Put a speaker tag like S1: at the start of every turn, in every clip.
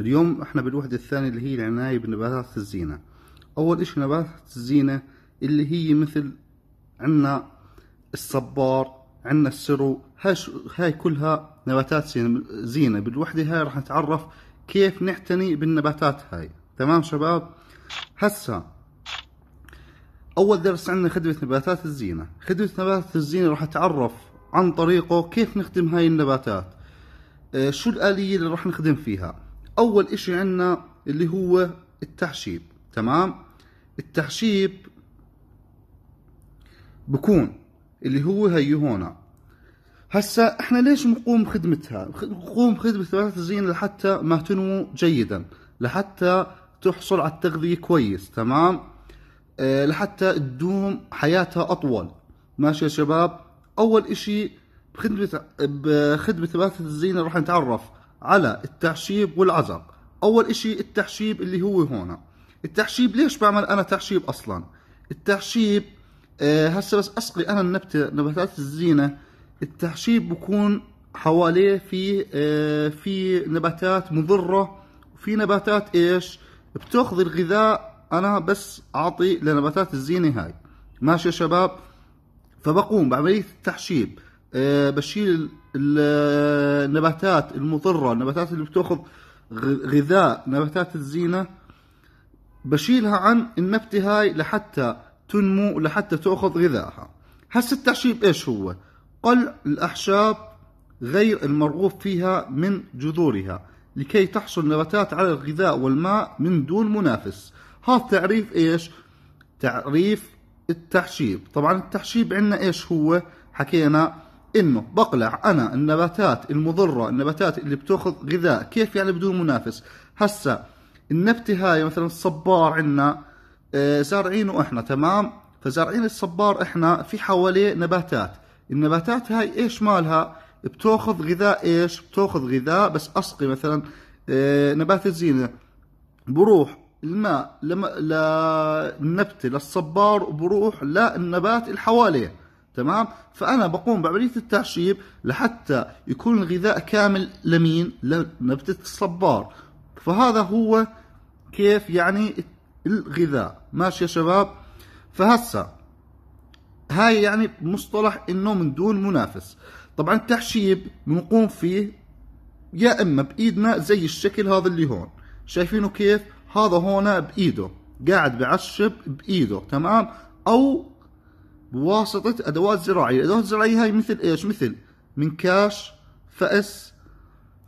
S1: اليوم احنا بالوحدة الثانية اللي هي العناية بنباتات الزينة اول اشي نباتات الزينة اللي هي مثل عنا الصبار عنا السرو هاي, هاي كلها نباتات زينة بالوحدة هاي راح نتعرف كيف نعتني بالنباتات هاي تمام شباب هسا اول درس عندنا خدمة نباتات الزينة خدمة نباتات الزينة راح نتعرف عن طريقه كيف نخدم هاي النباتات آه، شو الآلية اللي راح نخدم فيها اول اشي عندنا اللي هو التحشيب تمام التحشيب بكون اللي هو هي هون هسا احنا ليش نقوم خدمتها نقوم بخدمة ثلاثة زين لحتى ما تنمو جيدا لحتى تحصل على التغذية كويس تمام أه لحتى تدوم حياتها اطول ماشي يا شباب اول اشي بخدمة بخدمة ثلاثة الزينة راح نتعرف على التحشيب والعزق اول اشي التحشيب اللي هو هون التحشيب ليش بعمل انا تحشيب اصلا التحشيب آه هسه بس اسقي انا النبته نباتات الزينه التحشيب بكون حواليه في آه في نباتات مضره وفي نباتات ايش بتاخذ الغذاء انا بس اعطي لنباتات الزينه هاي ماشي يا شباب فبقوم بعمليه التحشيب آه بشيل النباتات المضره النباتات اللي بتاخذ غذاء نباتات الزينه بشيلها عن النبته هاي لحتى تنمو لحتى تاخذ غذائها هسه التعشيب ايش هو قلع الاحشاب غير المرغوب فيها من جذورها لكي تحصل النباتات على الغذاء والماء من دون منافس هذا تعريف ايش تعريف التحشيب طبعا التحشيب عندنا ايش هو حكينا انه بقلع انا النباتات المضره النباتات اللي بتاخذ غذاء كيف يعني بدون منافس هسا النبته هاي مثلا الصبار عندنا آه، زارعينه احنا تمام فزارعين الصبار احنا في حواليه نباتات النباتات هاي ايش مالها بتاخذ غذاء ايش بتاخذ غذاء بس اسقي مثلا آه، نبات الزينه بروح الماء لما للنبته للصبار وبروح للنبات اللي حواليه تمام فانا بقوم بعمليه التعشيب لحتى يكون الغذاء كامل لمين لنبته الصبار فهذا هو كيف يعني الغذاء ماشي يا شباب فهسه هاي يعني مصطلح انه من دون منافس طبعا التحشيب بنقوم فيه يا اما بايدنا زي الشكل هذا اللي هون شايفينه كيف هذا هون بايده قاعد بعشب بايده تمام او بواسطة أدوات زراعية الأدوات الزراعية هاي مثل إيش مثل منكاش فأس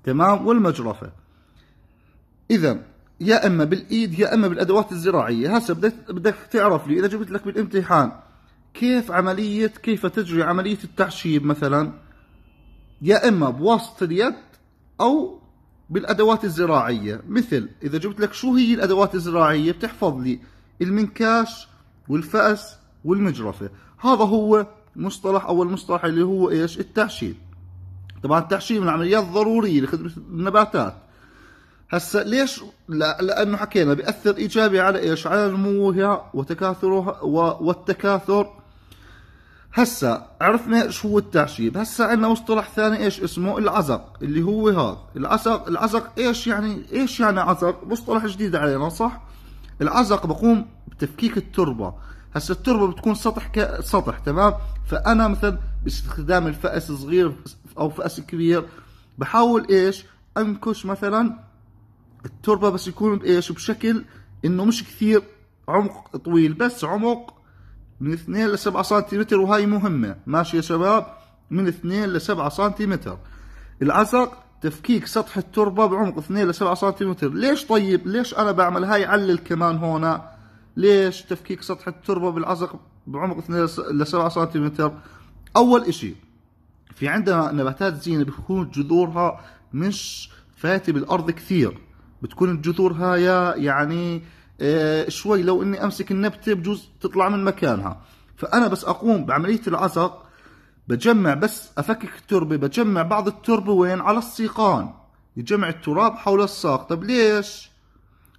S1: تمام والمجرفة إذا يا إما بالإيد يا إما بالأدوات الزراعية هسه بدك بدك تعرف لي إذا جبت لك بالامتحان كيف عملية كيف تجري عملية التحشيب مثلا يا إما بواسطة اليد أو بالأدوات الزراعية مثل إذا جبت لك شو هي الأدوات الزراعية بتحفظ لي المنكاش والفأس والمجرفه هذا هو مصطلح اول مصطلح اللي هو ايش التعشيب طبعا التعشيب من العمليات الضروريه لخدمه النباتات هسا ليش لا لانه حكينا بياثر ايجابي على ايش على نموها وتكاثرها والتكاثر هسا عرفنا شو هو التعشيب هسا عندنا مصطلح ثاني ايش اسمه العزق اللي هو هذا العزق العزق ايش يعني ايش يعني عزق مصطلح جديد علينا صح العزق بقوم بتفكيك التربه هسه التربه بتكون سطح كسطح تمام فانا مثلا باستخدام الفأس صغير او فأس كبير بحاول ايش انكش مثلا التربه بس يكون بايش بشكل انه مش كثير عمق طويل بس عمق من 2 ل 7 سنتيمتر وهاي مهمه ماشي يا شباب من 2 ل 7 سنتيمتر العزق تفكيك سطح التربه بعمق 2 ل 7 سنتيمتر ليش طيب ليش انا بعمل هاي علل كمان هون ليش تفكيك سطح التربه بالعزق بعمق 2 ل 7 سنتيمتر؟ اول شيء في عندنا نباتات زينه بتكون جذورها مش فاتي بالارض كثير بتكون الجذور هاي يعني إيه، شوي لو اني امسك النبته بجوز تطلع من مكانها فانا بس اقوم بعمليه العزق بجمع بس افكك التربه بجمع بعض التربه وين على السيقان يجمع التراب حول الساق طب ليش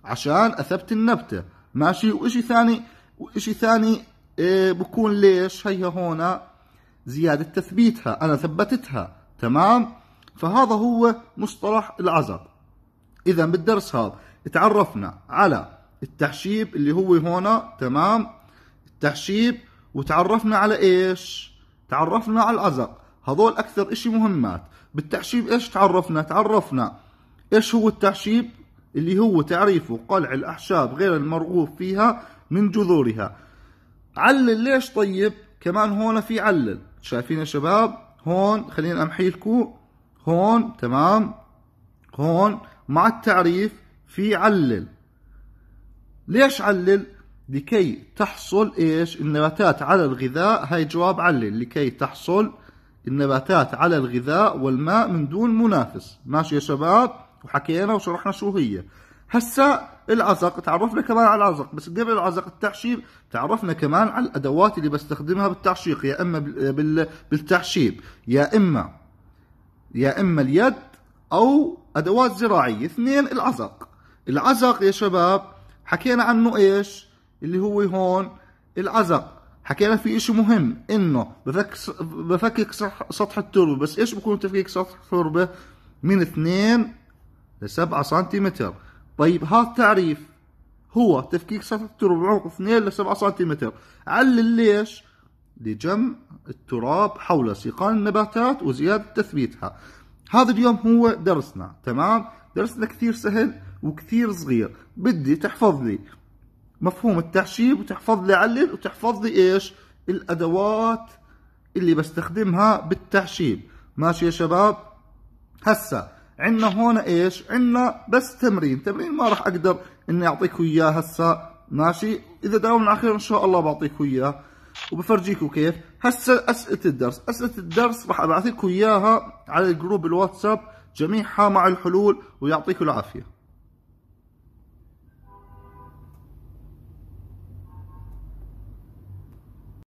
S1: عشان اثبت النبته ماشي وإشي ثاني وإشي ثاني إيه، بكون ليش هيها هون زيادة تثبيتها أنا ثبتتها تمام فهذا هو مصطلح العزب إذا بالدرس هذا تعرفنا على التحشيب اللي هو هنا تمام التحشيب وتعرفنا على إيش تعرفنا على العزب هذول أكثر إشي مهمات بالتحشيب إيش تعرفنا تعرفنا إيش هو التحشيب اللي هو تعريفه قلع الأحشاب غير المرغوب فيها من جذورها علل ليش طيب كمان هون في علل شايفين يا شباب هون خلينا أمحي لكم هون تمام هون مع التعريف في علل ليش علل لكي تحصل ايش النباتات على الغذاء هاي جواب علل لكي تحصل النباتات على الغذاء والماء من دون منافس ماشي يا شباب وحكينا وشرحنا شو هي هسا العزق تعرفنا كمان على العزق بس قبل العزق التعشيب تعرفنا كمان على الادوات اللي بستخدمها بالتعشيق يا اما بالتعشيب يا اما يا اما اليد او ادوات زراعيه اثنين العزق العزق يا شباب حكينا عنه ايش اللي هو هون العزق حكينا في اشي مهم انه بفكك بفكك سطح التربه بس ايش بكون تفكيك سطح التربه من اثنين ل 7 سنتيمتر طيب هذا تعريف هو تفكيك سطح بعمق 2 ل 7 سنتيمتر علل ليش؟ لجمع التراب حول سيقان النباتات وزيادة تثبيتها هذا اليوم هو درسنا تمام درسنا كثير سهل وكثير صغير بدي تحفظ لي مفهوم التعشيب وتحفظ لي علل وتحفظ لي ايش الادوات اللي بستخدمها بالتعشيب ماشي يا شباب هسه عندنا هون ايش عندنا بس تمرين تمرين ما راح اقدر اني اعطيكم اياه هسه ماشي اذا داومنا على خير ان شاء الله بعطيكم اياه وبفرجيكم كيف هسه اسئله الدرس اسئله الدرس راح ابعث لكم اياها على الجروب الواتساب جميعها مع الحلول ويعطيكم العافيه